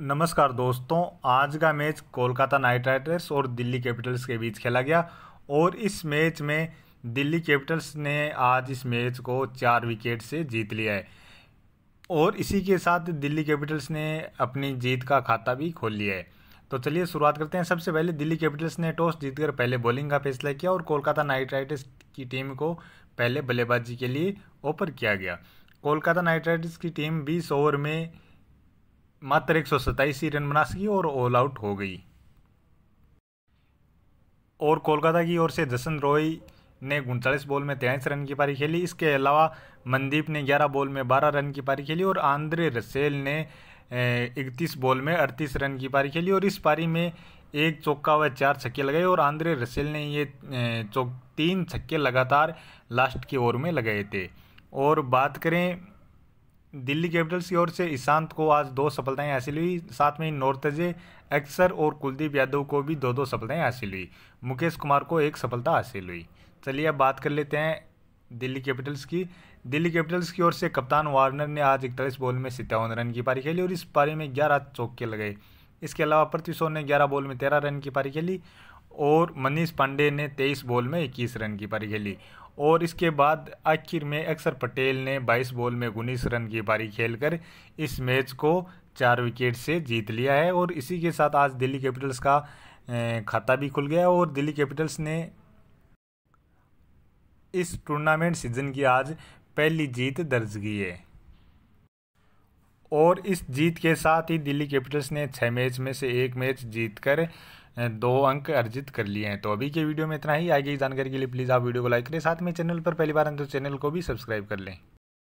नमस्कार दोस्तों आज का मैच कोलकाता नाइट राइडर्स और दिल्ली कैपिटल्स के बीच खेला गया और इस मैच में दिल्ली कैपिटल्स ने आज इस मैच को चार विकेट से जीत लिया है और इसी के साथ दिल्ली कैपिटल्स ने अपनी जीत का खाता भी खोल लिया है तो चलिए शुरुआत करते हैं सबसे पहले दिल्ली कैपिटल्स ने टॉस जीतकर पहले बॉलिंग का फैसला किया और कोलकाता नाइट राइडर्स की टीम को पहले बल्लेबाजी के लिए ओपर किया गया कोलकाता नाइट राइडर्स की टीम बीस ओवर में मात्र एक ही रन बना सकी और ऑल आउट हो गई और कोलकाता की ओर से जसन रॉय ने उनचालीस बॉल में तेईस रन की पारी खेली इसके अलावा मनदीप ने 11 बॉल में 12 रन की पारी खेली और आंद्रे रसेल ने इकतीस बॉल में अड़तीस रन की पारी खेली और इस पारी में एक चौका व चार छक्के लगाए और आंद्रे रसेल ने ये चौक तीन छक्के लगातार लास्ट के ओवर में लगाए थे और बात करें दिल्ली कैपिटल्स की ओर से ईशांत को आज दो सफलताएं हासिल हुई साथ में नोरतजे अक्सर और कुलदीप यादव को भी दो दो सफलताएं हासिल हुई मुकेश कुमार को एक सफलता हासिल हुई चलिए अब बात कर लेते हैं दिल्ली कैपिटल्स की दिल्ली कैपिटल्स की ओर से कप्तान वार्नर ने आज इकतालीस बॉल में सत्तावन रन की पारी खेली और इस पारी में ग्यारह चौके लगाए इसके अलावा पृथ्वी ने ग्यारह बॉल में तेरह रन की पारी खेली और मनीष पांडे ने तेईस बॉल में इक्कीस रन की पारी खेली और इसके बाद आखिर में अक्षर पटेल ने 22 बॉल में उन्नीस रन की पारी खेलकर इस मैच को चार विकेट से जीत लिया है और इसी के साथ आज दिल्ली कैपिटल्स का खाता भी खुल गया और दिल्ली कैपिटल्स ने इस टूर्नामेंट सीजन की आज पहली जीत दर्ज की है और इस जीत के साथ ही दिल्ली कैपिटल्स ने छः मैच में से एक मैच जीतकर दो अंक अर्जित कर लिए हैं तो अभी के वीडियो में इतना ही आगे की जानकारी के लिए प्लीज़ आप वीडियो को लाइक करें साथ में चैनल पर पहली बार हैं तो चैनल को भी सब्सक्राइब कर लें